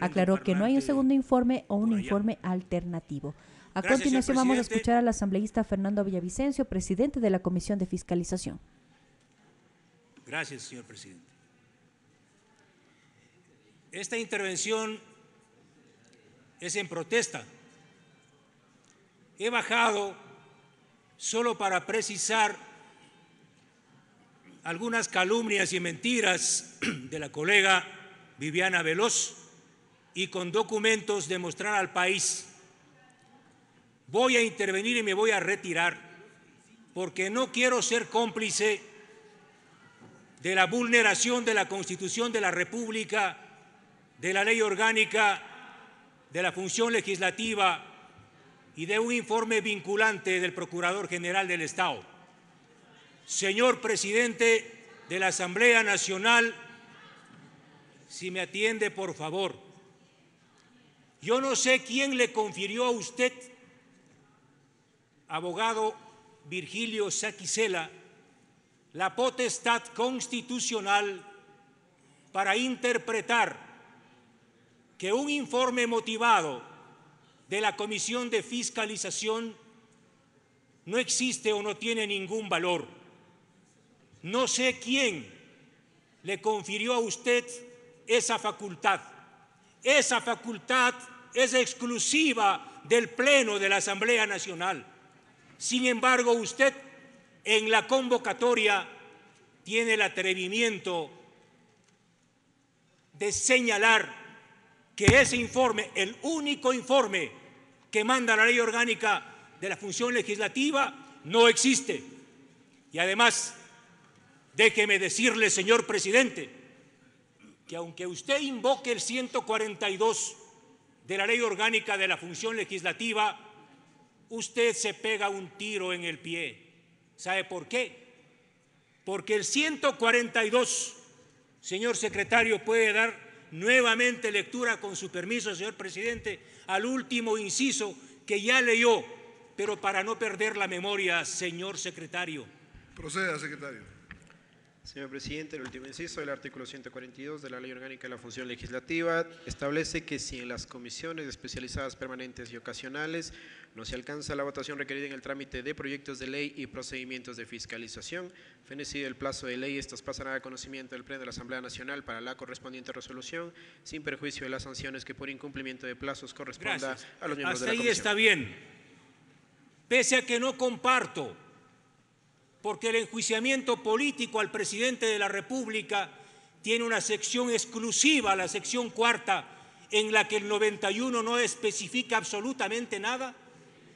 aclaró que no hay un segundo informe o un informe alternativo. A continuación vamos a escuchar al asambleísta Fernando Villavicencio, presidente de la Comisión de Fiscalización. Gracias, señor presidente. Esta intervención es en protesta. He bajado solo para precisar algunas calumnias y mentiras de la colega Viviana Veloz y con documentos demostrar al país, voy a intervenir y me voy a retirar, porque no quiero ser cómplice de la vulneración de la Constitución de la República, de la ley orgánica, de la función legislativa y de un informe vinculante del Procurador General del Estado. Señor Presidente de la Asamblea Nacional, si me atiende, por favor. Yo no sé quién le confirió a usted, abogado Virgilio Saquicela, la potestad constitucional para interpretar que un informe motivado de la Comisión de Fiscalización no existe o no tiene ningún valor. No sé quién le confirió a usted esa facultad esa facultad es exclusiva del Pleno de la Asamblea Nacional. Sin embargo, usted en la convocatoria tiene el atrevimiento de señalar que ese informe, el único informe que manda la ley orgánica de la función legislativa, no existe. Y además, déjeme decirle, señor presidente, que aunque usted invoque el 142 de la Ley Orgánica de la Función Legislativa, usted se pega un tiro en el pie. ¿Sabe por qué? Porque el 142, señor secretario, puede dar nuevamente lectura con su permiso, señor presidente, al último inciso que ya leyó, pero para no perder la memoria, señor secretario. Proceda, secretario. Señor presidente, el último inciso del artículo 142 de la Ley Orgánica de la Función Legislativa establece que si en las comisiones especializadas permanentes y ocasionales no se alcanza la votación requerida en el trámite de proyectos de ley y procedimientos de fiscalización, fenecido el plazo de ley, estos pasan a conocimiento del Pleno de la Asamblea Nacional para la correspondiente resolución, sin perjuicio de las sanciones que por incumplimiento de plazos corresponda a los miembros de la comisión. ahí está bien. Pese a que no comparto porque el enjuiciamiento político al presidente de la República tiene una sección exclusiva, la sección cuarta, en la que el 91 no especifica absolutamente nada,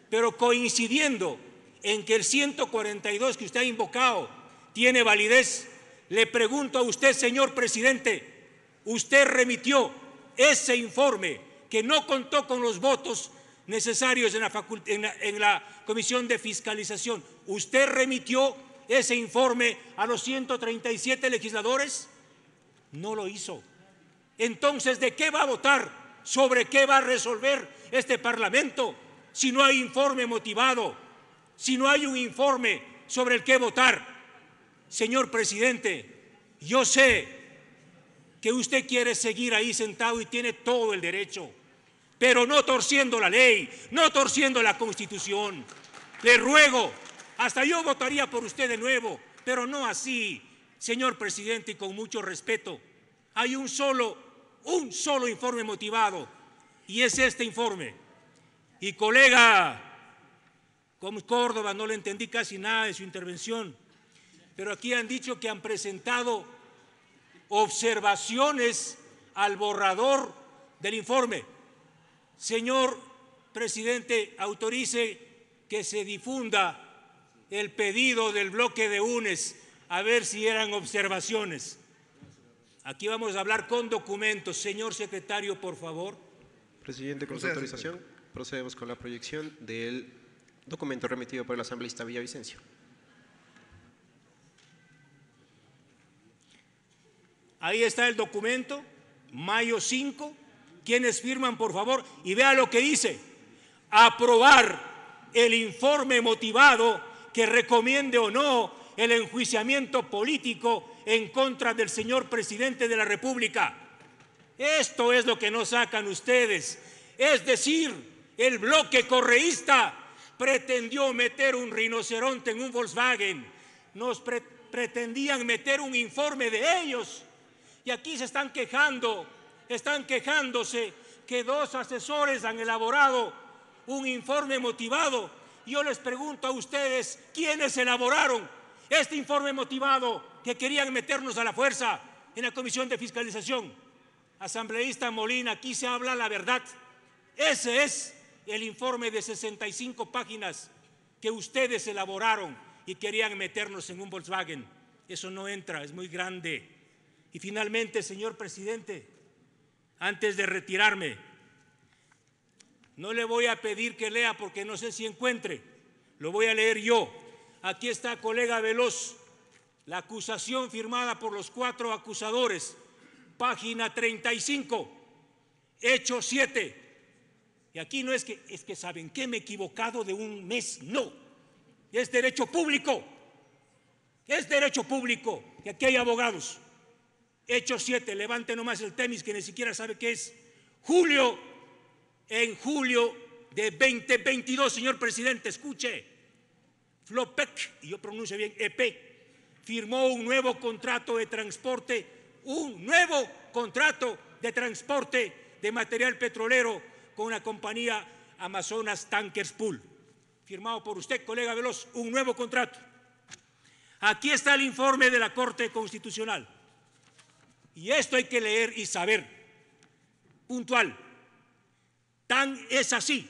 pero coincidiendo en que el 142 que usted ha invocado tiene validez, le pregunto a usted, señor presidente, usted remitió ese informe que no contó con los votos necesarios en la, Comisión de Fiscalización. ¿Usted remitió ese informe a los 137 legisladores? No lo hizo. Entonces, ¿de qué va a votar? ¿Sobre qué va a resolver este Parlamento si no hay informe motivado? Si no hay un informe sobre el que votar. Señor presidente, yo sé que usted quiere seguir ahí sentado y tiene todo el derecho pero no torciendo la ley, no torciendo la constitución. Le ruego, hasta yo votaría por usted de nuevo, pero no así, señor presidente, y con mucho respeto. Hay un solo, un solo informe motivado, y es este informe. Y colega Córdoba, no le entendí casi nada de su intervención, pero aquí han dicho que han presentado observaciones al borrador del informe. Señor presidente, autorice que se difunda el pedido del bloque de UNES a ver si eran observaciones. Aquí vamos a hablar con documentos. Señor secretario, por favor. Presidente, con su autorización, procedemos con la proyección del documento remitido por el asambleísta Villavicencio. Ahí está el documento, mayo 5 quienes firman, por favor, y vea lo que dice. Aprobar el informe motivado que recomiende o no el enjuiciamiento político en contra del señor presidente de la República. Esto es lo que no sacan ustedes. Es decir, el bloque correísta pretendió meter un rinoceronte en un Volkswagen. Nos pretendían meter un informe de ellos. Y aquí se están quejando están quejándose que dos asesores han elaborado un informe motivado. Yo les pregunto a ustedes, ¿quiénes elaboraron este informe motivado que querían meternos a la fuerza en la Comisión de Fiscalización? Asambleísta Molina, aquí se habla la verdad. Ese es el informe de 65 páginas que ustedes elaboraron y querían meternos en un Volkswagen. Eso no entra, es muy grande. Y finalmente, señor presidente, antes de retirarme. No le voy a pedir que lea porque no sé si encuentre. Lo voy a leer yo. Aquí está, colega Veloz, la acusación firmada por los cuatro acusadores. Página 35, hecho 7. Y aquí no es que, es que saben que me he equivocado de un mes, no. Es derecho público. Es derecho público. que aquí hay abogados. Hecho 7, levante nomás el temis que ni siquiera sabe qué es. Julio, en julio de 2022, señor presidente, escuche, Flopec, y yo pronuncio bien, EP, firmó un nuevo contrato de transporte, un nuevo contrato de transporte de material petrolero con la compañía Amazonas Tankers Pool. Firmado por usted, colega Veloz, un nuevo contrato. Aquí está el informe de la Corte Constitucional. Y esto hay que leer y saber. Puntual. Tan es así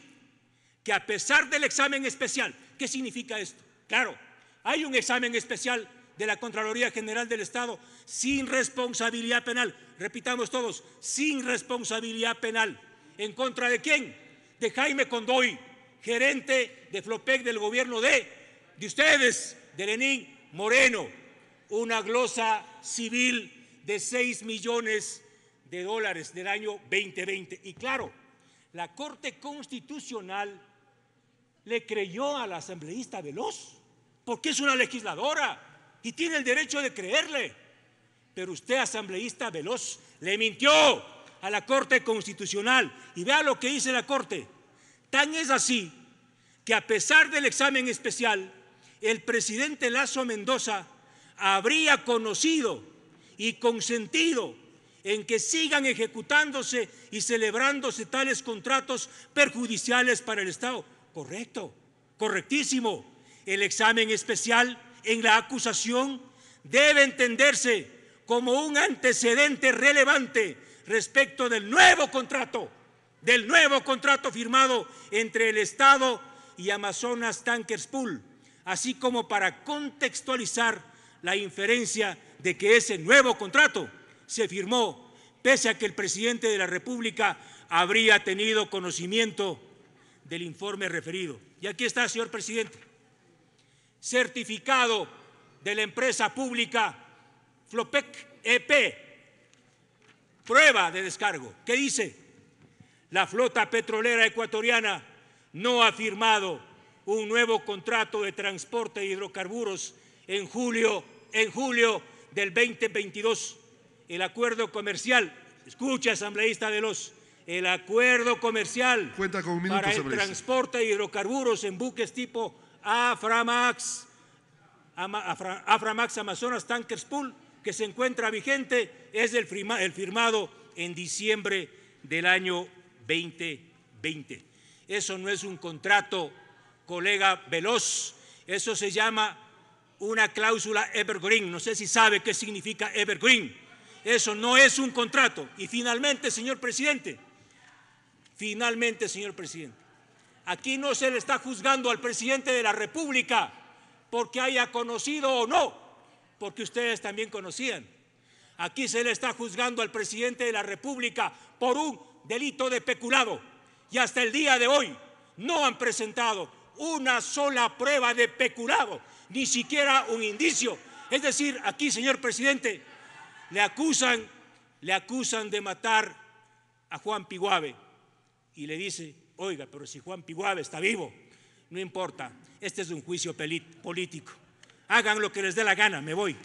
que a pesar del examen especial, ¿qué significa esto? Claro, hay un examen especial de la Contraloría General del Estado sin responsabilidad penal. Repitamos todos, sin responsabilidad penal. ¿En contra de quién? De Jaime Condoy, gerente de Flopec del gobierno de, de ustedes, de Lenín Moreno. Una glosa civil de 6 millones de dólares del año 2020. Y claro, la Corte Constitucional le creyó a la asambleísta Veloz, porque es una legisladora y tiene el derecho de creerle. Pero usted, asambleísta Veloz, le mintió a la Corte Constitucional. Y vea lo que dice la Corte. Tan es así que a pesar del examen especial, el presidente Lazo Mendoza habría conocido y consentido en que sigan ejecutándose y celebrándose tales contratos perjudiciales para el Estado. Correcto, correctísimo. El examen especial en la acusación debe entenderse como un antecedente relevante respecto del nuevo contrato, del nuevo contrato firmado entre el Estado y Amazonas Tankers Pool, así como para contextualizar la inferencia de que ese nuevo contrato se firmó pese a que el presidente de la República habría tenido conocimiento del informe referido. Y aquí está, señor presidente, certificado de la empresa pública Flopec EP, prueba de descargo, ¿Qué dice, la flota petrolera ecuatoriana no ha firmado un nuevo contrato de transporte de hidrocarburos en julio en julio del 2022. El acuerdo comercial, escucha asambleísta Veloz, el acuerdo comercial Cuenta para el transporte de hidrocarburos en buques tipo Aframax, Aframax Amazonas Tankers Pool, que se encuentra vigente, es el, el firmado en diciembre del año 2020. Eso no es un contrato, colega Veloz, eso se llama una cláusula evergreen. No sé si sabe qué significa evergreen. Eso no es un contrato. Y finalmente, señor presidente, finalmente, señor presidente, aquí no se le está juzgando al presidente de la República porque haya conocido o no, porque ustedes también conocían. Aquí se le está juzgando al presidente de la República por un delito de peculado. Y hasta el día de hoy no han presentado una sola prueba de peculado ni siquiera un indicio. Es decir, aquí, señor presidente, le acusan, le acusan de matar a Juan Piguabe. y le dice, oiga, pero si Juan Piguave está vivo, no importa, este es un juicio político. Hagan lo que les dé la gana, me voy.